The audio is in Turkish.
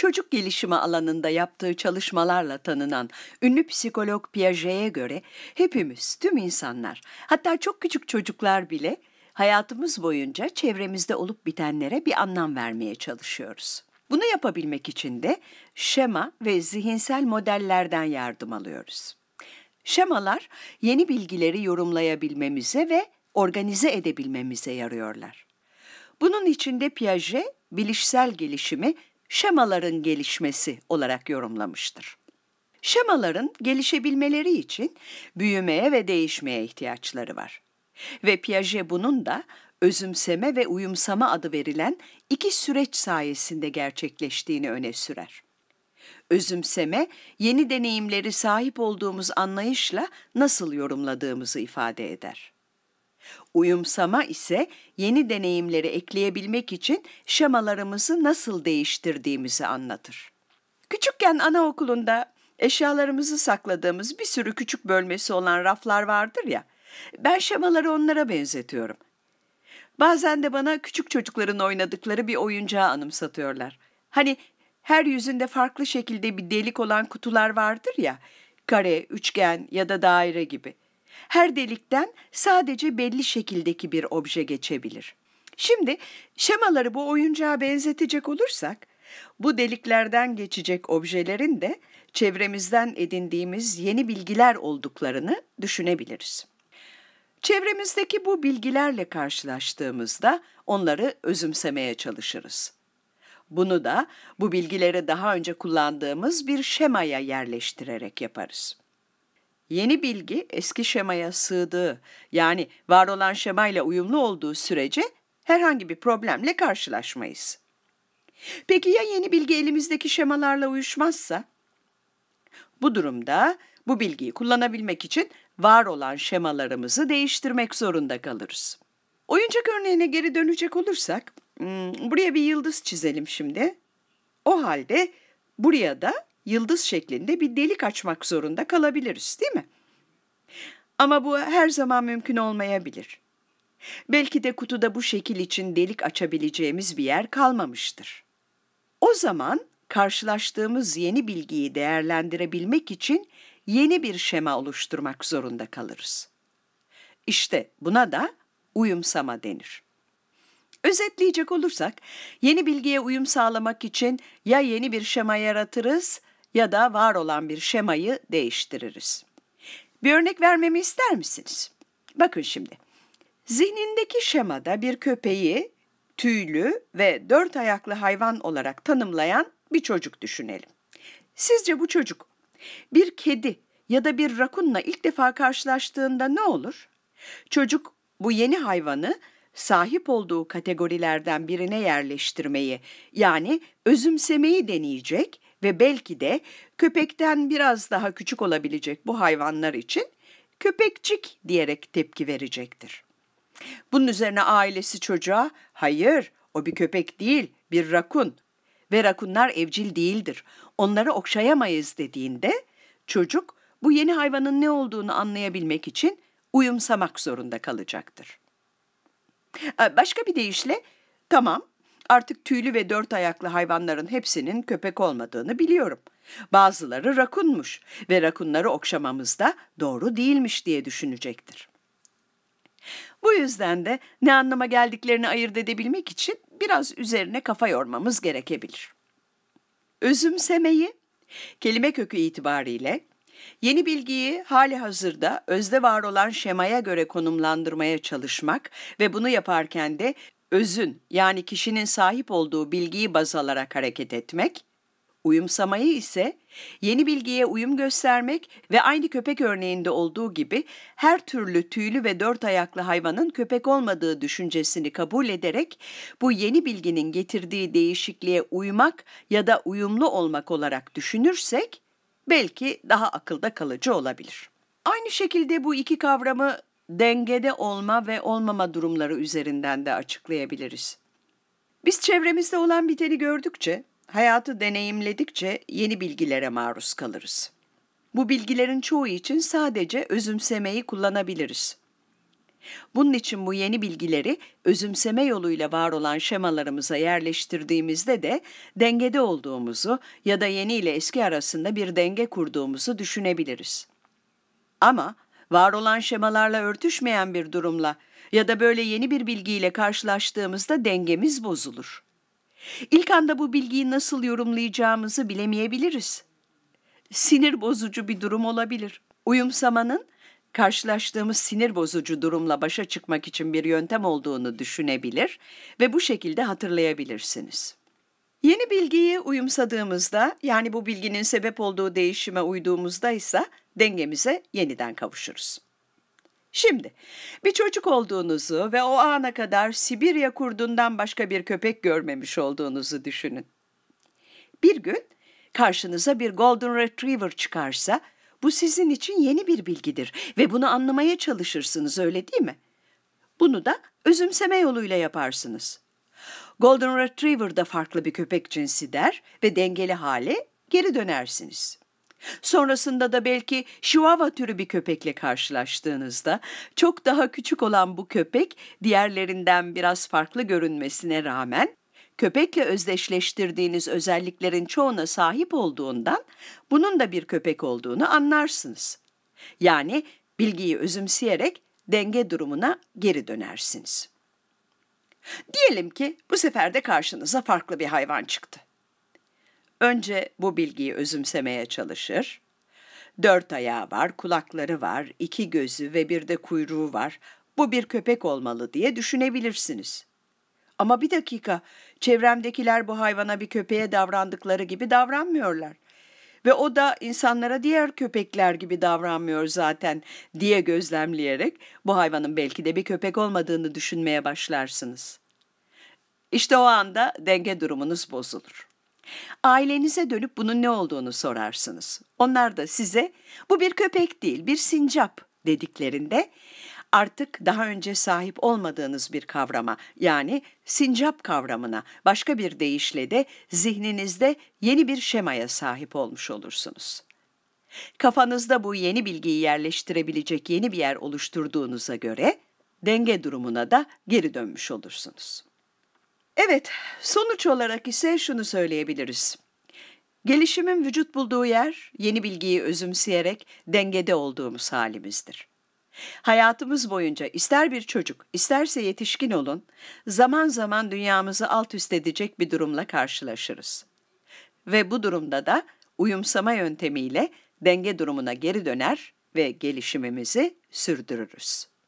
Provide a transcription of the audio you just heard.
çocuk gelişimi alanında yaptığı çalışmalarla tanınan ünlü psikolog Piaget'e göre hepimiz, tüm insanlar, hatta çok küçük çocuklar bile hayatımız boyunca çevremizde olup bitenlere bir anlam vermeye çalışıyoruz. Bunu yapabilmek için de şema ve zihinsel modellerden yardım alıyoruz. Şemalar yeni bilgileri yorumlayabilmemize ve organize edebilmemize yarıyorlar. Bunun içinde Piaget bilişsel gelişimi şemaların gelişmesi olarak yorumlamıştır. Şemaların gelişebilmeleri için büyümeye ve değişmeye ihtiyaçları var. Ve Piaget bunun da özümseme ve uyumsama adı verilen iki süreç sayesinde gerçekleştiğini öne sürer. Özümseme, yeni deneyimleri sahip olduğumuz anlayışla nasıl yorumladığımızı ifade eder. Uyumsama ise yeni deneyimleri ekleyebilmek için şemalarımızı nasıl değiştirdiğimizi anlatır. Küçükken anaokulunda eşyalarımızı sakladığımız bir sürü küçük bölmesi olan raflar vardır ya. Ben şemaları onlara benzetiyorum. Bazen de bana küçük çocukların oynadıkları bir oyuncağı anımsatıyorlar. Hani her yüzünde farklı şekilde bir delik olan kutular vardır ya, kare, üçgen ya da daire gibi her delikten sadece belli şekildeki bir obje geçebilir. Şimdi şemaları bu oyuncağa benzetecek olursak, bu deliklerden geçecek objelerin de çevremizden edindiğimiz yeni bilgiler olduklarını düşünebiliriz. Çevremizdeki bu bilgilerle karşılaştığımızda onları özümsemeye çalışırız. Bunu da bu bilgileri daha önce kullandığımız bir şemaya yerleştirerek yaparız. Yeni bilgi eski şemaya sığdığı yani var olan şemayla uyumlu olduğu sürece herhangi bir problemle karşılaşmayız. Peki ya yeni bilgi elimizdeki şemalarla uyuşmazsa? Bu durumda bu bilgiyi kullanabilmek için var olan şemalarımızı değiştirmek zorunda kalırız. Oyuncak örneğine geri dönecek olursak, hmm, buraya bir yıldız çizelim şimdi. O halde buraya da yıldız şeklinde bir delik açmak zorunda kalabiliriz değil mi? Ama bu her zaman mümkün olmayabilir. Belki de kutuda bu şekil için delik açabileceğimiz bir yer kalmamıştır. O zaman karşılaştığımız yeni bilgiyi değerlendirebilmek için yeni bir şema oluşturmak zorunda kalırız. İşte buna da uyumsama denir. Özetleyecek olursak, yeni bilgiye uyum sağlamak için ya yeni bir şema yaratırız ya da var olan bir şemayı değiştiririz. Bir örnek vermemi ister misiniz? Bakın şimdi. Zihnindeki şemada bir köpeği tüylü ve dört ayaklı hayvan olarak tanımlayan bir çocuk düşünelim. Sizce bu çocuk bir kedi ya da bir rakunla ilk defa karşılaştığında ne olur? Çocuk bu yeni hayvanı sahip olduğu kategorilerden birine yerleştirmeyi yani özümsemeyi deneyecek ve belki de köpekten biraz daha küçük olabilecek bu hayvanlar için köpekçik diyerek tepki verecektir. Bunun üzerine ailesi çocuğa hayır o bir köpek değil bir rakun ve rakunlar evcil değildir onları okşayamayız dediğinde çocuk bu yeni hayvanın ne olduğunu anlayabilmek için uyumsamak zorunda kalacaktır. Ee, başka bir deyişle tamam Artık tüylü ve dört ayaklı hayvanların hepsinin köpek olmadığını biliyorum. Bazıları rakunmuş ve rakunları okşamamız da doğru değilmiş diye düşünecektir. Bu yüzden de ne anlama geldiklerini ayırt edebilmek için biraz üzerine kafa yormamız gerekebilir. Özümsemeyi, kelime kökü itibariyle Yeni bilgiyi hali hazırda özde var olan şemaya göre konumlandırmaya çalışmak ve bunu yaparken de özün yani kişinin sahip olduğu bilgiyi baz alarak hareket etmek, uyumsamayı ise yeni bilgiye uyum göstermek ve aynı köpek örneğinde olduğu gibi her türlü tüylü ve dört ayaklı hayvanın köpek olmadığı düşüncesini kabul ederek bu yeni bilginin getirdiği değişikliğe uymak ya da uyumlu olmak olarak düşünürsek belki daha akılda kalıcı olabilir. Aynı şekilde bu iki kavramı dengede olma ve olmama durumları üzerinden de açıklayabiliriz. Biz çevremizde olan biteni gördükçe, hayatı deneyimledikçe yeni bilgilere maruz kalırız. Bu bilgilerin çoğu için sadece özümsemeyi kullanabiliriz. Bunun için bu yeni bilgileri özümseme yoluyla var olan şemalarımıza yerleştirdiğimizde de dengede olduğumuzu ya da yeni ile eski arasında bir denge kurduğumuzu düşünebiliriz. Ama var olan şemalarla örtüşmeyen bir durumla ya da böyle yeni bir bilgiyle karşılaştığımızda dengemiz bozulur. İlk anda bu bilgiyi nasıl yorumlayacağımızı bilemeyebiliriz. Sinir bozucu bir durum olabilir. Uyumsamanın karşılaştığımız sinir bozucu durumla başa çıkmak için bir yöntem olduğunu düşünebilir ve bu şekilde hatırlayabilirsiniz. Yeni bilgiyi uyumsadığımızda yani bu bilginin sebep olduğu değişime uyduğumuzda ise dengemize yeniden kavuşuruz. Şimdi bir çocuk olduğunuzu ve o ana kadar Sibirya kurdundan başka bir köpek görmemiş olduğunuzu düşünün. Bir gün karşınıza bir Golden Retriever çıkarsa bu sizin için yeni bir bilgidir ve bunu anlamaya çalışırsınız öyle değil mi? Bunu da özümseme yoluyla yaparsınız. Golden Retriever da farklı bir köpek cinsi der ve dengeli hale geri dönersiniz. Sonrasında da belki şivava türü bir köpekle karşılaştığınızda çok daha küçük olan bu köpek diğerlerinden biraz farklı görünmesine rağmen köpekle özdeşleştirdiğiniz özelliklerin çoğuna sahip olduğundan bunun da bir köpek olduğunu anlarsınız. Yani bilgiyi özümseyerek denge durumuna geri dönersiniz. Diyelim ki bu sefer de karşınıza farklı bir hayvan çıktı. Önce bu bilgiyi özümsemeye çalışır. Dört ayağı var, kulakları var, iki gözü ve bir de kuyruğu var. Bu bir köpek olmalı diye düşünebilirsiniz. Ama bir dakika, çevremdekiler bu hayvana bir köpeğe davrandıkları gibi davranmıyorlar. Ve o da insanlara diğer köpekler gibi davranmıyor zaten diye gözlemleyerek bu hayvanın belki de bir köpek olmadığını düşünmeye başlarsınız. İşte o anda denge durumunuz bozulur. Ailenize dönüp bunun ne olduğunu sorarsınız. Onlar da size bu bir köpek değil bir sincap dediklerinde artık daha önce sahip olmadığınız bir kavrama yani sincap kavramına başka bir deyişle de zihninizde yeni bir şemaya sahip olmuş olursunuz. Kafanızda bu yeni bilgiyi yerleştirebilecek yeni bir yer oluşturduğunuza göre denge durumuna da geri dönmüş olursunuz. Evet, sonuç olarak ise şunu söyleyebiliriz. Gelişimin vücut bulduğu yer, yeni bilgiyi özümseyerek dengede olduğumuz halimizdir. Hayatımız boyunca ister bir çocuk, isterse yetişkin olun, zaman zaman dünyamızı alt üst edecek bir durumla karşılaşırız. Ve bu durumda da uyumsama yöntemiyle denge durumuna geri döner ve gelişimimizi sürdürürüz.